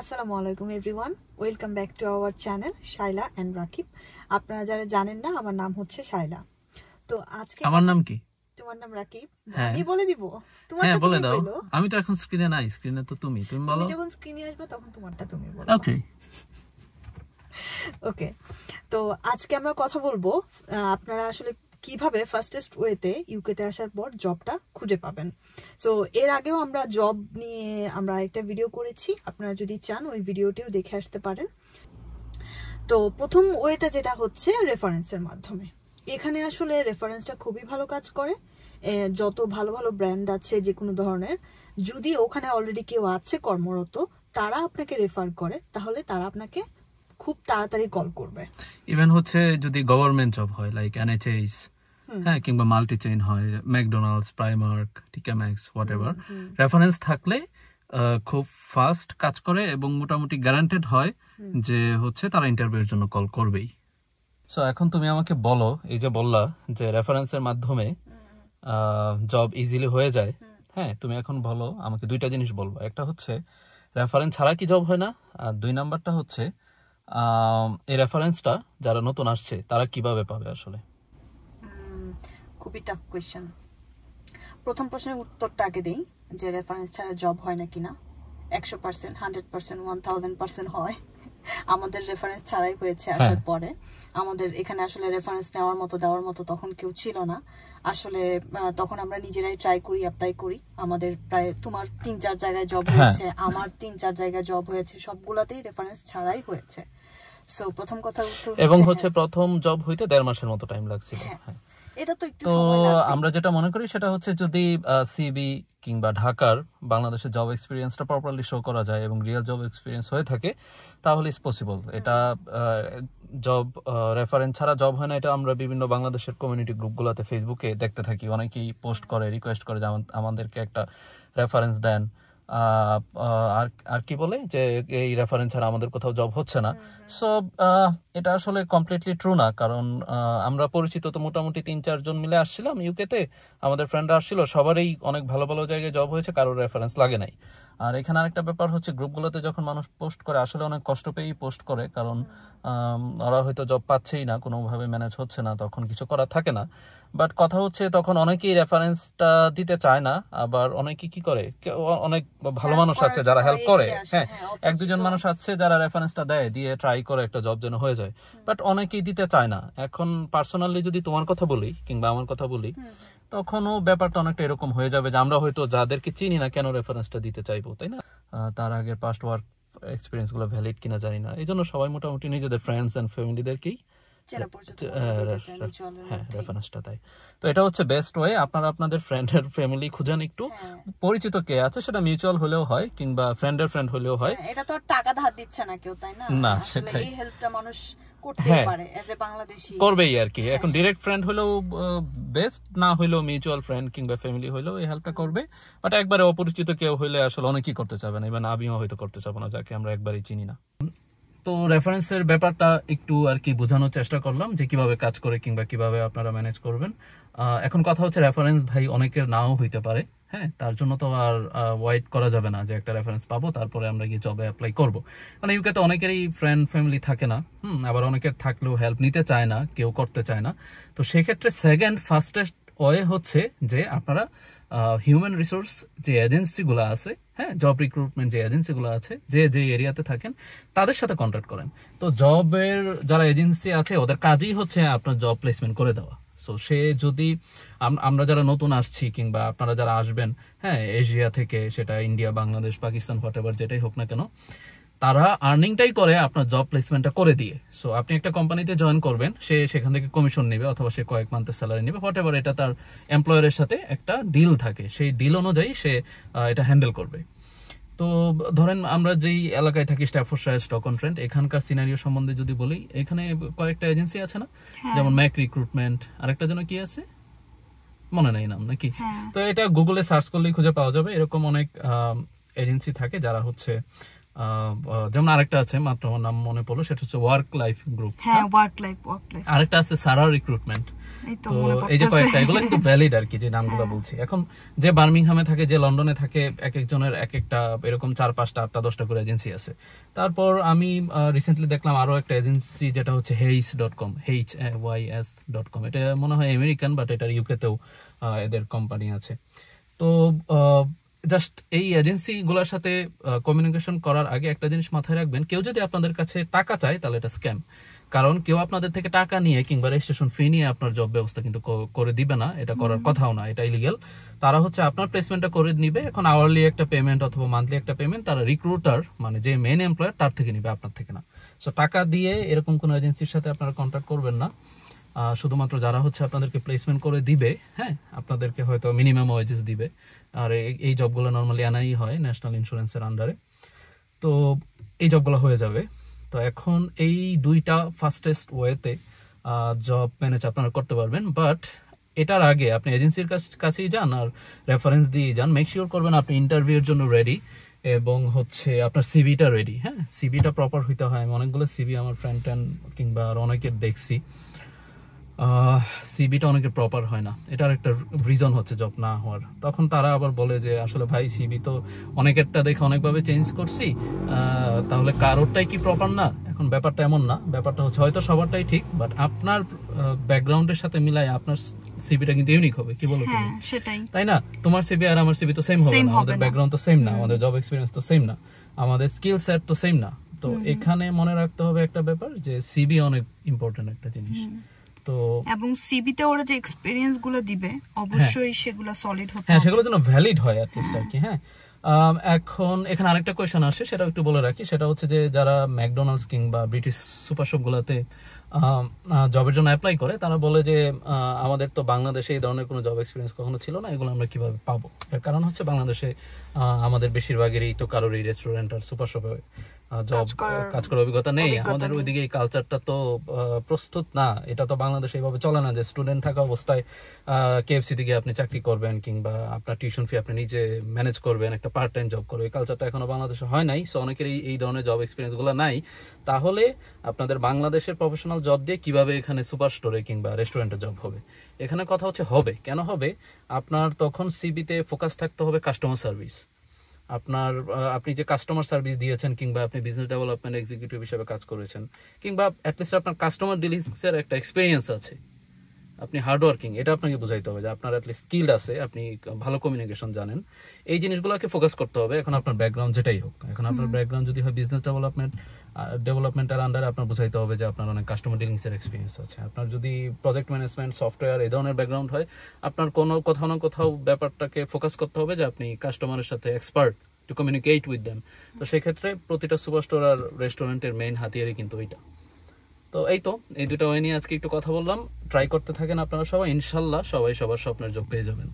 আসসালামু আলাইকুম everyone welcome back to our channel Shaila and Rakib আপনারা যারা জানেন না আমার নাম হচ্ছে শাইলা তো আজকে আমার নাম কি তোমার নাম রাকিব হ্যাঁ। আমি বলে দিব তোমারটা হ্যাঁ, বলে দাও আমি তো এখন স্ক্রিনে নাই স্ক্রিনে তো তুমি তুমি বলো যখন স্ক্রিনে আসবে তখন তোমারটা তুমি বলো ওকে ওকে তো আজকে আমরা কথা বলবো আপনারা আসলে কিভাবে ফার্স্টেস্ট ওয়েতে ইউকেতে আসার পর জবটা খুঁজে পাবেন সো এর আগেও আমরা জব নিয়ে আমরা একটা ভিডিও করেছি আপনারা যদি চান ওই ভিডিওটিও দেখে আসতে পারেন তো প্রথম ওয়েটা যেটা হচ্ছে রেফারেন্সের মাধ্যমে এখানে আসলে রেফারেন্সটা খুবই ভালো কাজ করে যত ভালো ভালো ব্র্যান্ড আছে যে কোনো ধরনের যদি ওখানে অলরেডি কেউ আছে কর্মরত তারা আপনাকে রেফার করে তাহলে তারা আপনাকে খুব তাড়াতাড়ি কল করবে ইভেন হচ্ছে যদি গভর্নমেন্ট জব হয় লাইক এনএচএস হ্যাঁ কিংবা মাল্টি চেইন হয় McDonald's Primark TK Maxx whatever reference থাকলে খুব ফাস্ট কাজ করে এবং মোটামুটি গ্যারান্টেড হয় যে হচ্ছে তারা ইন্টারভিউর জন্য কল করবেই সো এখন তুমি আমাকে বলো এই যে বললা যে রেফারেন্সের মাধ্যমে জব ইজিলি হয়ে যায় হ্যাঁ তুমি এখন বলো আমাকে দুইটা জিনিস বলবো একটা হচ্ছে রেফারেন্স ছাড়া কি জব হয় না আর দুই নাম্বারটা হচ্ছে এই রেফারেন্সটা যারা নতুন আসছে তারা কিভাবে পাবে আসলে খুবই টাফ কোয়েশ্চেন প্রথম প্রশ্নের উত্তরটা আগে দিই যে রেফারেন্স ছাড়া জব হয় না কিনা একশো percent hundred percent one thousand percent হয় আমাদের রেফারেন্স ছাড়াই হয়েছে হ্যাঁ। আসার পরে আমাদের এখানে আসলে রেফারেন্স নেওয়ার মতো দেওয়ার মতো তখন কেউ ছিল না আসলে তখন আমরা নিজেরাই ট্রাই করি অ্যাপ্লাই করি আমাদের প্রায় তোমার তিন চার জায়গায় জব হ্যাঁ। হয়েছে আমার তিন চার জায়গায় জব হয়েছে সবগুলাতেই রেফারেন্স ছাড়াই হয়েছে সো প্রথম কথা উত্তর এবং হচ্ছে প্রথম জব হইতে দেড় মাসের মতো টাইম লাগছিল হ্যাঁ, হ্যাঁ। এটা তো একটু আমরা যেটা মনে করি সেটা হচ্ছে যদি সিবি কিংবা ঢাকার বাংলাদেশের জব এক্সপিরিয়েন্সটা প্রপারলি শো করা যায় এবং রিয়েল জব এক্সপিরিয়েন্স হয়ে থাকে তাহলে ইস পসিবল এটা জব রেফারেন্স ছাড়া জব হয় না এটা আমরা বিভিন্ন বাংলাদেশের কমিউনিটি গ্রুপগুলোতে ফেসবুকে দেখতে থাকি অনেকেই পোস্ট করে রিকোয়েস্ট করে যে আমাদেরকে একটা রেফারেন্স দেন আর আর কি বলে যে এই রেফারেন্স ছাড়া আমাদের কোথাও জব হচ্ছে না সো এটা আসলে কমপ্লিটলি ট্রু না কারণ আমরা পরিচিত তো মোটামুটি তিন চারজন মিলে আসছিলাম ইউকেতে আমাদের ফ্রেন্ডরা আসছিল সবারই অনেক ভালো ভালো জায়গায় জব হয়েছে কারোর রেফারেন্স লাগে নাই আর এখানে আরেকটা ব্যাপার হচ্ছে গ্রুপগুলোতে যখন মানুষ পোস্ট করে আসলে অনেক কষ্ট পেয়েই পোস্ট করে কারণ ওরা হয়তো জব পাচ্ছেই না কোনোভাবে ম্যানেজ হচ্ছে না তখন কিছু করা থাকে না বাট কথা হচ্ছে তখন অনেকেই রেফারেন্সটা দিতে চায় না আবার অনেকে কি করে অনেক ভালো হ্যাঁ, হ্যাঁ, মানুষ আছে যারা হেল্প করে হ্যাঁ এক দুজন মানুষ আছে যারা রেফারেন্সটা দেয় দিয়ে ট্রাই করে একটা জব যেন হয়ে যায় বাট অনেকেই দিতে চায় না এখন পার্সোনালি যদি তোমার কথা বলি কিংবা আমার কথা বলি তখনও ব্যাপারটা অনেকটা এরকম হয়ে যাবে যে আমরা হয়তো যাদেরকে চিনি না কেন রেফারেন্সটা দিতে চাইবো তাই না তার আগে পাস্ট ওয়ার্ক এক্সপিরিয়েন্সগুলো ভ্যালিড কিনা জানি না এই জন্য সবাই মোটামুটি নিজেদের ফ্রেন্ডস অ্যান্ড ফ্যামিলিদেরকেই হ্যাঁ রেফারেন্সটা তাই তো এটা হচ্ছে বেস্ট ওয়ে আপনারা আপনাদের ফ্রেন্ডের ফ্যামিলি খুঁজেন একটু হ্যাঁ। পরিচিত কে আছে সেটা মিউচুয়াল হলেও হয় কিংবা ফ্রেন্ডের ফ্রেন্ড হলেও হয় হ্যাঁ, টাকা ধার দিচ্ছে না কেউ তাই না না সেটাই মানুষ করতে হ্যাঁ, পারে এজ করবেই আর কি হ্যাঁ। এখন ডিরেক্ট ফ্রেন্ড হলেও বেস্ট না হলেও মিউচুয়াল ফ্রেন্ড কিংবা ফ্যামিলি হলেও এই হেল্পটা করবে বাট একবারে অপরিচিত কেউ হলে আসলে অনেকেই করতে চাবে না ইভেন আমিও হয়তো করতে চাবো না যাকে আমরা একবারই চিনি না তো রেফারেন্সের ব্যাপারটা একটু আর কি বোঝানোর চেষ্টা করলাম যে কিভাবে কাজ করে কিংবা কিভাবে আপনারা ম্যানেজ করবেন এখন কথা হচ্ছে রেফারেন্স ভাই অনেকের নাও হইতে পারে হ্যাঁ তার জন্য তো আর ওয়েট করা যাবে না যে একটা রেফারেন্স পাবো তারপরে আমরা গিয়ে জবে অ্যাপ্লাই করব কারণ মানে ইউকেতে অনেকেরই ফ্রেন্ড ফ্যামিলি থাকে না হুম আবার অনেকের থাকলেও হেল্প নিতে চায় না কেউ করতে চায় না তো সেক্ষেত্রে সেকেন্ড ফার্স্টেস্ট ওয়ে হচ্ছে যে আপনারা হিউম্যান রিসোর্স যে এজেন্সিগুলো আছে হ্যাঁ জব রিক্রুটমেন্ট যে এজেন্সিগুলো আছে যে যে এরিয়াতে থাকেন তাদের সাথে কন্ট্যাক্ট করেন তো জবের যারা এজেন্সি আছে ওদের কাজই হচ্ছে আপনার জব প্লেসমেন্ট করে দেওয়া সো সে যদি আমরা যারা নতুন আসছি কিংবা আপনারা যারা আসবেন হ্যাঁ এশিয়া থেকে সেটা India Bangladesh Pakistan whatever যেটাই হোক না কেন তারা আর্নিংটাই করে আপনার জব প্লেসমেন্টটা করে দিয়ে সো আপনি একটা কোম্পানিতে জয়েন করবেন সে সেখান থেকে কমিশন নেবে অথবা সে কয়েক মান্থের স্যালারি নেবে হোয়াট এভার এটা তার এমপ্লয়ারের সাথে একটা ডিল থাকে সেই ডিল অনুযায়ী সে এটা হ্যান্ডেল করবে তো ধরেন আমরা যেই এলাকায় থাকি স্ট্যাফোর্ডশায়ার স্টক ট্রেন্ড এখানকার সিনারিও সম্বন্ধে যদি বলি এখানে কয়েকটা এজেন্সি আছে না হ্যাঁ। যেমন ম্যাক রিক্রুটমেন্ট আরেকটা যেন কি আছে মনে নাই নাম নাকি হ্যাঁ। তো এটা গুগলে সার্চ করলেই খুঁজে পাওয়া যাবে এরকম অনেক এজেন্সি থাকে যারা হচ্ছে যেমন আরেকটা আছে মাত্র আমার নাম মনে পড়লো সেটা হচ্ছে ওয়ার্ক লাইফ গ্রুপ লাইফ আরেকটা আছে সারা রিক্রুটমেন্ট তো এই যে কয়েকটা এগুলো ভ্যালিড আর কি যে নামগুলো হ্যাঁ। বলছি এখন যে বার্মিংহামে থাকে যে লন্ডনে থাকে এক একজনের এক একটা এরকম চার পাঁচটা আটটা দশটা করে এজেন্সি আছে তারপর আমি রিসেন্টলি দেখলাম আরও একটা এজেন্সি যেটা হচ্ছে Hays dot com H Y S dot com এটা মনে হয় আমেরিকান বাট এটার ইউকেতেও এদের কোম্পানি আছে তো জাস্ট এই এজেন্সিগুলোর সাথে কমিউনিকেশন করার আগে একটা জিনিস মাথায় রাখবেন কেউ যদি আপনাদের কাছে টাকা চায় তাহলে এটা স্ক্যাম কারণ কেউ আপনাদের থেকে টাকা নিয়ে কিংবা রেজিস্ট্রেশন ফি নিয়ে আপনার জব ব্যবস্থা কিন্তু করে দিবে না এটা করার কথাও না এটা ইলিগেল তারা হচ্ছে আপনার প্লেসমেন্টটা করে নিবে এখন আওয়ারলি একটা পেমেন্ট অথবা মান্থলি একটা পেমেন্ট তারা রিক্রুটার মানে যে মেন এমপ্লয়ার তার থেকে নিবে আপনার থেকে না সো টাকা দিয়ে এরকম কোনো এজেন্সির সাথে আপনারা কন্ট্যাক্ট করবেন না শুধুমাত্র যারা হচ্ছে আপনাদেরকে প্লেসমেন্ট করে দিবে হ্যাঁ আপনাদেরকে হয়তো মিনিমাম ওয়েজেস দিবে আর এই জবগুলো নর্মালি আনাই হয় ন্যাশনাল ইন্স্যুরেন্সের আন্ডারে তো এই জবগুলো হয়ে যাবে তো এখন এই দুইটা ফাস্টেস্ট ওয়েতে জব ম্যানেজ আপনারা করতে পারবেন বাট এটার আগে আপনি এজেন্সির কাছেই যান আর রেফারেন্স দিয়ে যান মেক শিওর করবেন আপনি ইন্টারভিউর জন্য রেডি এবং হচ্ছে আপনার সিবিটা রেডি হ্যাঁ সিবিটা প্রপার হইতে হয় আমি অনেকগুলো সিবি আমার ফ্রেন্ড ট্যান্ড কিংবা আর অনেকের দেখছি সিবিটা অনেকের প্রপার হয় না এটার একটা রিজন হচ্ছে জব না হওয়ার তখন তারা আবার বলে যে আসলে ভাই সিবি তো অনেকেরটা দেখে অনেকভাবে চেঞ্জ করছি তাহলে কারোরটাই কি প্রপার না এখন ব্যাপারটা এমন না ব্যাপারটা হচ্ছে হয়তো সবারটাই ঠিক বাট আপনার ব্যাকগ্রাউন্ডের সাথে মিলাই আপনার সিবিটা কিন্তু ইউনিক হবে কি বলো তুমি হ্যাঁ, সেটাই তাই না তোমার সিবি আর আমার সিবি তো সেম হবে না আমাদের ব্যাকগ্রাউন্ড তো সেম না আমাদের জব এক্সপিরিয়েন্স তো সেম না আমাদের স্কিল সেট তো সেম না তো এখানে মনে রাখতে হবে একটা ব্যাপার যে সিবি অনেক ইম্পর্টেন্ট একটা জিনিস তো এবং সিভি তে ওরা যে এক্সপেরিয়েন্স গুলো দিবে হ্যাঁ। অবশ্যই সেগুলো সলিড হ্যাঁ, হবে হ্যাঁ সেগুলো যেন ভ্যালিড হয় অ্যাটলিস্ট আর কি হ্যাঁ এখন এখানে আরেকটা কোয়েশ্চেন আসে সেটা একটু বলে রাখি সেটা হচ্ছে যে যারা ম্যাকডোনাল্ডস কিংবা ব্রিটিশ সুপার শপগুলোতে জবের জন্য অ্যাপ্লাই করে তারা বলে যে আমাদের তো বাংলাদেশে এই ধরনের কোনো জব এক্সপিরিয়েন্স কখনো ছিল না এগুলো আমরা কীভাবে পাবো এর কারণ হচ্ছে বাংলাদেশে আমাদের বেশিরভাগেরই তো কারোর এই রেস্টুরেন্ট আর সুপার শপে জব কাজ করার অভিজ্ঞতা নেই আমাদের ওইদিকে এই কালচারটা তো প্রস্তুত না এটা তো বাংলাদেশে এইভাবে চলে না যে স্টুডেন্ট থাকা অবস্থায় কেএফসি দিকে আপনি চাকরি করবেন কিংবা আপনার টিউশন ফি আপনি নিজে ম্যানেজ করবেন একটা পার্ট টাইম জব করবেন এই কালচারটা এখনো বাংলাদেশে হয় নাই সো অনেকের এই ধরনের জব এক্সপিরিয়েন্সগুলো নাই তাহলে আপনাদের বাংলাদেশের প্রফেশনাল প্রফেশনাল জব দিয়ে কিভাবে এখানে সুপার স্টোরে কিংবা রেস্টুরেন্টে জব হবে এখানে কথা হচ্ছে হবে কেন হবে আপনার তখন সিবিতে ফোকাস থাকতে হবে কাস্টমার সার্ভিস আপনার আপনি যে কাস্টমার সার্ভিস দিয়েছেন কিংবা আপনি বিজনেস ডেভেলপমেন্ট এক্সিকিউটিভ হিসেবে কাজ করেছেন কিংবা অ্যাটলিস্ট আপনার কাস্টমার ডিলিংসের একটা এক্সপিরিয়েন্স আছে আপনি হার্ডওয়ার্কিং এটা আপনাকে বুঝাইতে হবে যে আপনার অ্যাটলিস্ট স্কিল আছে আপনি ভালো কমিউনিকেশন জানেন এই জিনিসগুলোকে ফোকাস করতে হবে এখন আপনার ব্যাকগ্রাউন্ড যেটাই হোক এখন আপনার ব্যাকগ্রাউন্ড যদি হয় বিজনেস ডেভেলপমেন্ট ডেভেলপমেন্টের আন্ডারে আপনার বুঝাইতে হবে যে আপনার অনেক কাস্টমার ডিলিংসের এক্সপিরিয়েন্স আছে আপনার যদি প্রজেক্ট ম্যানেজমেন্ট সফটওয়্যার এই ধরনের ব্যাকগ্রাউন্ড হয় আপনার কোনো কোথাও না কোথাও ব্যাপারটাকে ফোকাস করতে হবে যে আপনি কাস্টমারের সাথে expert to communicate with them তো সেক্ষেত্রে প্রতিটা সুপারস্টোর আর রেস্টুরেন্টের মেইন হাতিয়ারই কিন্তু ওইটা তো এই তো এই দুটো ওয়ে নিয়ে আজকে একটু কথা বললাম ট্রাই করতে থাকেন আপনারা সবাই ইনশাল্লাহ সবাই সবার স্বপ্নের যোগ পেয়ে যাবেন